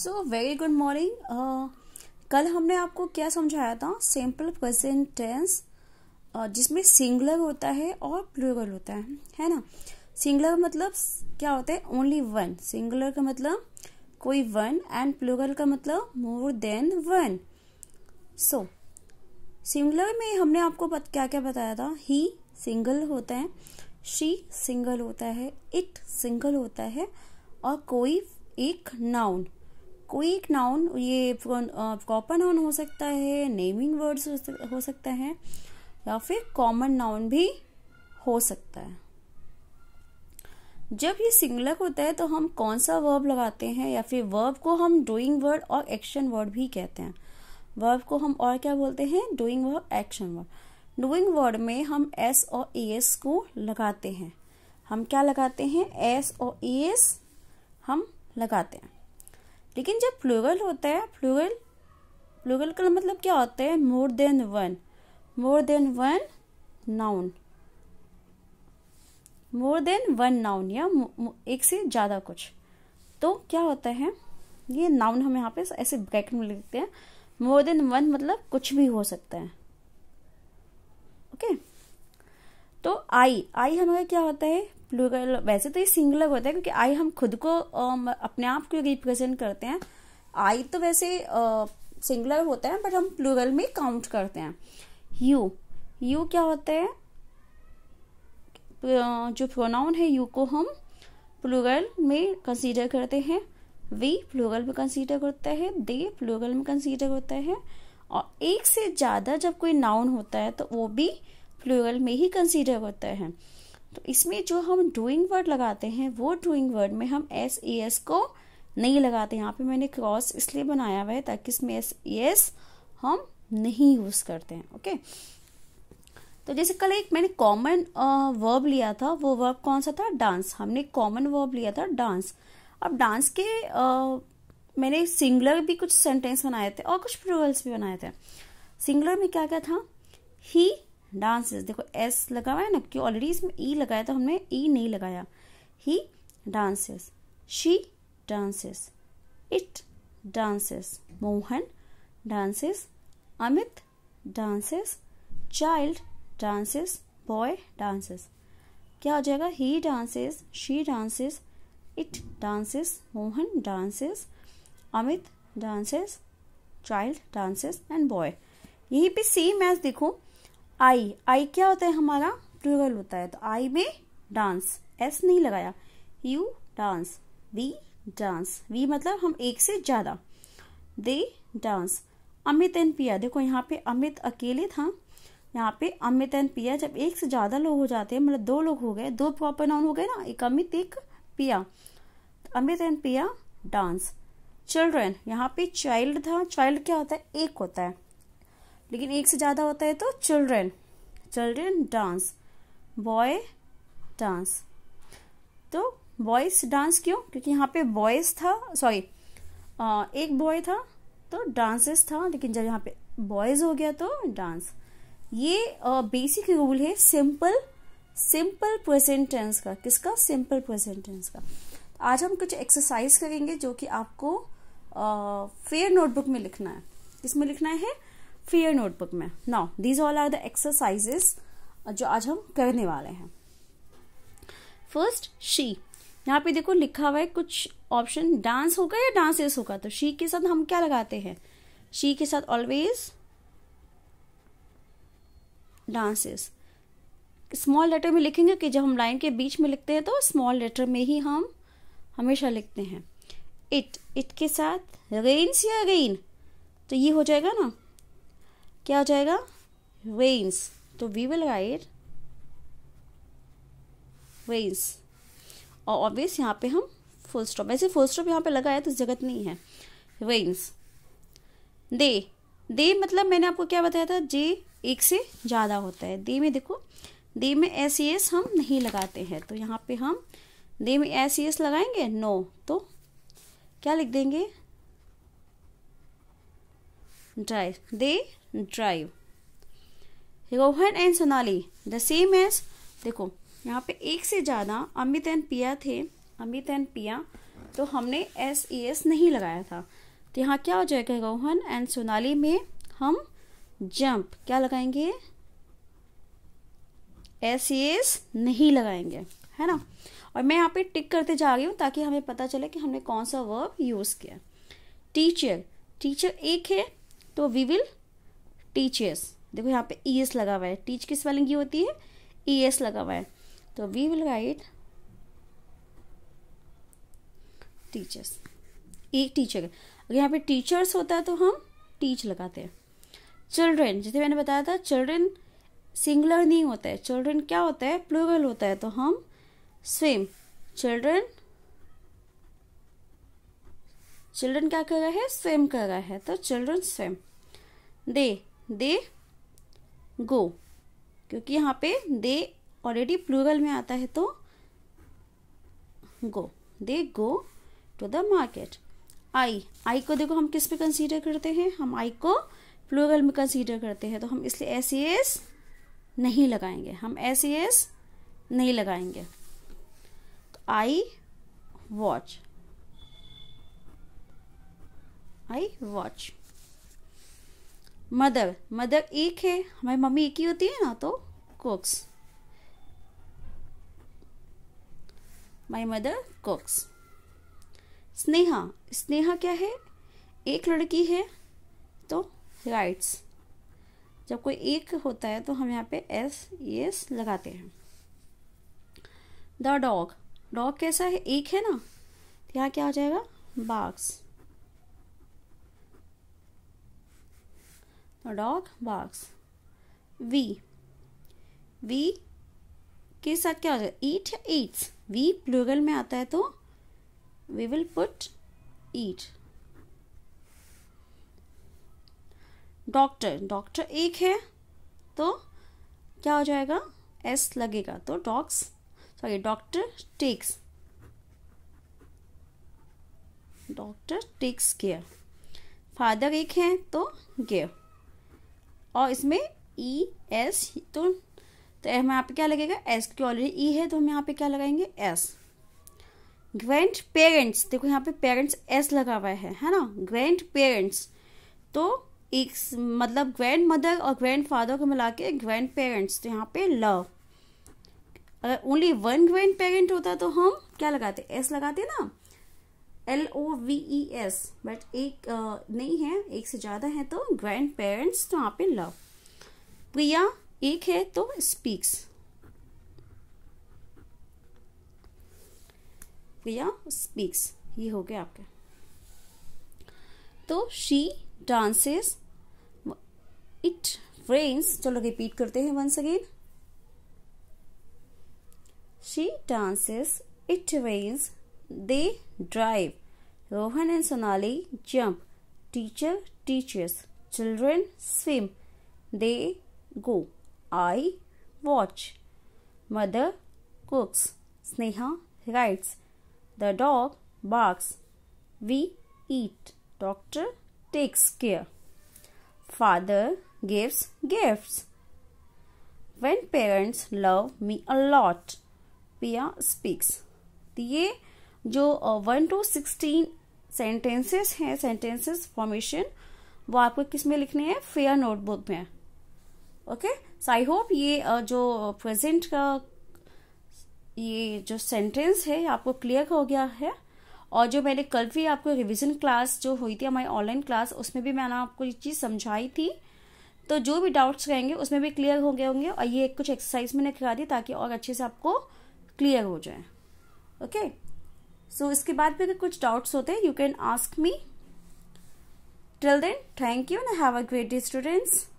So very good morning कल हमने आपको क्या समझाया था सिंपल प्रेजेंट टेंस जिसमें सिंगुलर होता है और प्लूरल होता है है ना सिंगुलर मतलब क्या होता है ओनली वन सिंगुलर का मतलब कोई वन एंड प्लूरल का मतलब more than one so singular में हमने आपको बत, क्या क्या बताया था ही सिंगल होता है शी सिंगल होता है इट सिंगल होता है और कोई एक नाउन क्विक नाउन ये प्रॉपर नाउन हो सकता है नेमिंग वर्ड्स हो सकता है या फिर कॉमन नाउन भी हो सकता है जब ये सिंगलर होता है तो हम कौन सा वर्ब लगाते हैं या फिर वर्ब को हम डूइंग वर्ड और एक्शन वर्ड भी कहते हैं वर्ब को हम और क्या बोलते हैं doing verb action word doing word में हम एस और ए एस को लगाते हैं हम क्या लगाते हैं एस और ए एस हम लगाते हैं लेकिन जब प्लूगल होता है प्लूगल प्लूगल का मतलब क्या होता है more than one more than one noun more than one noun या एक से ज़्यादा कुछ तो क्या होता है ये नाउन हम यहाँ पे ऐसे ब्रैकेट में लिखते हैं मोर देन वन मतलब कुछ भी हो सकता है ओके okay? तो आई आई हमारा क्या होता है प्लूरल वैसे तो ये सिंगलर होता है क्योंकि आई हम खुद को um, अपने आप को रिप्रेजेंट करते हैं आई तो वैसे सिंगुलर uh, होता है बट हम प्लूरल में काउंट करते हैं यू यू क्या होता है uh, जो प्रोनाउन है यू को हम प्लूरल में कंसीडर करते हैं वी प्लूरल में कंसीडर करता है दे प्लूरल में कंसीडर होता है और एक से ज़्यादा जब कोई नाउन होता है तो वो भी प्लूरल में ही कंसीडर होता है तो इसमें जो हम डूइंग वर्ड लगाते हैं वो डूइंग वर्ड में हम एस ए एस को नहीं लगाते यहाँ पे मैंने क्रॉस इसलिए बनाया हुआ है ताकि इसमें एस ए एस हम नहीं यूज़ करते हैं ओके तो जैसे कल एक मैंने कॉमन वर्ब लिया था वो वर्ब कौन सा था डांस हमने कॉमन वर्ब लिया था डांस अब डांस के आ, मैंने सिंगुलर भी कुछ सेंटेंस बनाए थे और कुछ प्लूरल्स भी बनाए थे सिंगुलर में क्या क्या था ही डांसेस देखो एस लगा हुआ है ना क्यों ऑलरेडी इसमें ई e लगाया तो हमने ई e नहीं लगाया he dances she dances it dances Mohan dances Amit dances child dances boy dances क्या हो जाएगा he dances she dances it dances Mohan dances Amit dances child dances and boy यही पे सेम एज देखो आई आई क्या होता है हमारा प्लूरल होता है तो आई में डांस एस नहीं लगाया you dance we dance we मतलब हम एक से ज़्यादा दे डांस अमित एंड पिया देखो यहाँ पे अमित अकेले था यहाँ पे अमित एंड पिया जब एक से ज़्यादा लोग हो जाते हैं मतलब दो लोग हो गए दो प्रॉपर नाउन हो गए ना एक अमित एक Piya Amit and Piya dance children यहाँ पे चाइल्ड था चाइल्ड क्या होता है एक होता है लेकिन एक से ज़्यादा होता है तो children children dance boy dance तो बॉयज डांस क्यों क्योंकि यहाँ पे बॉयज था सॉरी एक बॉय था तो डांसेस था लेकिन जब यहाँ पे बॉयज हो गया तो डांस ये बेसिक रूल है सिंपल सिंपल प्रेजेंटेंस का किसका सिंपल प्रेजेंटेंस का आज हम कुछ एक्सरसाइज करेंगे जो कि आपको फेयर नोटबुक में लिखना है किसमें लिखना है फियर नोटबुक में now these all are the exercises जो आज हम करने वाले हैं फर्स्ट शी यहाँ पे देखो लिखा हुआ है कुछ ऑप्शन डांस होगा या डांसेस होगा तो शी के साथ हम क्या लगाते हैं शी के साथ ऑलवेज डांसेस स्मॉल लेटर में लिखेंगे कि जब हम लाइन के बीच में लिखते हैं तो स्मॉल लेटर में ही हम हमेशा लिखते हैं इट इट के साथ रेन्स या रेन तो ये हो जाएगा ना क्या हो जाएगा वेन्स तो वी विल राइट वेन्स और ऑब्वियस यहाँ पे हम फुल स्टॉप वैसे फुल स्टॉप यहाँ पे लगाया तो जगत नहीं है वेन्स दे दे मतलब मैंने आपको क्या बताया था जे एक से ज़्यादा होता है दे में देखो दे में एस एस हम नहीं लगाते हैं तो यहाँ पे हम दे में एस एस लगाएंगे नो तो क्या लिख देंगे drive they drive Rohan and Sonali the same as देखो यहाँ पे एक से ज़्यादा अमित एंड पिया थे अमित एंड पिया तो हमने एस ई एस नहीं लगाया था तो यहाँ क्या हो जाएगा रोहन एंड सोनाली में हम जंप क्या लगाएंगे एस ई एस नहीं लगाएंगे है ना और मैं यहाँ पे टिक करते जा रही हूँ ताकि हमें पता चले कि हमने कौन सा वर्ब यूज़ किया टीचर टीचर एक है तो वी विल एस देखो यहाँ पे ई e एस लगा हुआ है टीच की स्पेलिंग की होती है ई e एस लगा हुआ है तो we will write teachers E teacher अगर यहाँ पे टीचर्स होता है तो हम टीच लगाते हैं चिल्ड्रेन जैसे मैंने बताया था चिल्ड्रेन सिंगुलर नहीं होता है चिल्ड्रेन क्या होता है प्लूरल होता है तो हम स्विम चिल्ड्रेन चिल्ड्रन क्या कर रहे हैं स्विम कर रहे हैं तो चिल्ड्रन स्विम दे दे गो क्योंकि यहाँ पे दे ऑलरेडी प्लूरल में आता है तो go they go to the market I I को देखो हम किस पे कंसीडर करते हैं हम आई को प्लूरल में कंसीडर करते हैं तो हम इसलिए एस एस नहीं लगाएंगे हम एस एस नहीं लगाएंगे तो I watch I watch mother mother एक है हमारी मम्मी एक ही होती है ना तो cooks my mother cooks Sneha Sneha क्या है एक लड़की है तो राइट्स जब कोई एक होता है तो हम यहाँ पे एस एस लगाते हैं द डॉग डॉग कैसा है एक है ना तो यहाँ क्या हो जाएगा बाग्स डॉग dog वी वी के साथ क्या हो जाएगा ईट या ईट्स वी प्लूगल में आता है तो we will put it doctor doctor एक है तो क्या हो जाएगा एस लगेगा तो docs sorry doctor takes doctor takes care father एक है तो गेयर और इसमें ई e, एस तो तो हमें यहाँ पे क्या लगेगा एस क्योंकि ऑलरेडी ई e है तो हम यहाँ पे क्या लगाएंगे एस ग्रैंड पेरेंट्स देखो यहाँ पे पेरेंट्स एस लगा हुआ है है ना ग्रैंड पेरेंट्स तो एक मतलब ग्रैंड मदर और ग्रैंड फादर को मिला के ग्रैंड पेरेंट्स तो यहाँ पे लव अगर ओनली वन ग्रैंड पेरेंट होता तो हम क्या लगाते एस लगाते ना L O V E S but एक uh, नहीं है एक से ज़्यादा है तो ग्रैंड पेरेंट्स तो आप पे लव प्रिया एक है तो स्पीक्स प्रिया स्पीक्स ये हो गया आपके तो शी डांसेस इट रेन्स चलो रिपीट करते हैं once again she dances it rains they drive Rohan and Sonali jump. Teacher teaches. Children swim. They go. I watch. Mother cooks. Sneha writes. The dog barks. We eat. Doctor takes care. Father gives gifts. When parents love me a lot, Pia speaks. दिए जो uh, one to sixteen sentences हैं sentences formation वो आपको किस में लिखने हैं fair notebook में ओके सो आई होप ये जो प्रेजेंट का ये जो सेंटेंस है आपको क्लियर हो गया है और जो मैंने कल भी आपको रिवीजन क्लास जो हुई थी हमारी ऑनलाइन क्लास उसमें भी मैंने आपको ये चीज़ समझाई थी तो जो भी डाउट्स रहेंगे उसमें भी क्लियर हो गए होंगे और ये कुछ एक्सरसाइज मैंने करा दी ताकि और अच्छे से आपको क्लियर हो जाए ओके okay? सो so, इसके बाद भी अगर कुछ डाउट्स होते हैं you can ask me till then thank you and have a great day students